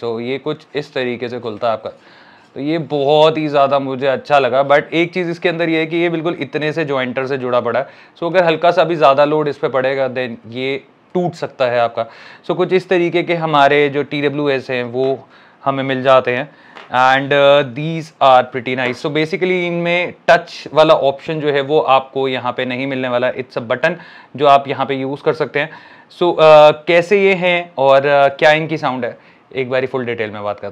तो ये कुछ इस तरीके से खुलता है आपका तो ये बहुत ही ज़्यादा मुझे अच्छा लगा बट एक चीज़ इसके अंदर ये है कि ये बिल्कुल इतने से जॉइंटर से जुड़ा पड़ा है सो अगर हल्का सा भी ज़्यादा लोड इस पर पड़ेगा देन ये टूट सकता है आपका सो कुछ इस तरीके के हमारे जो टी डब्ल्यू एस हैं वो हमें मिल जाते हैं and these are pretty nice so basically इनमें टच वाला ऑप्शन जो है वो आपको यहाँ पे नहीं मिलने वाला इट्स अ बटन जो आप यहाँ पे यूज़ कर सकते हैं सो so, uh, कैसे ये हैं और uh, क्या इनकी साउंड है एक बारी फुल डिटेल में बात करते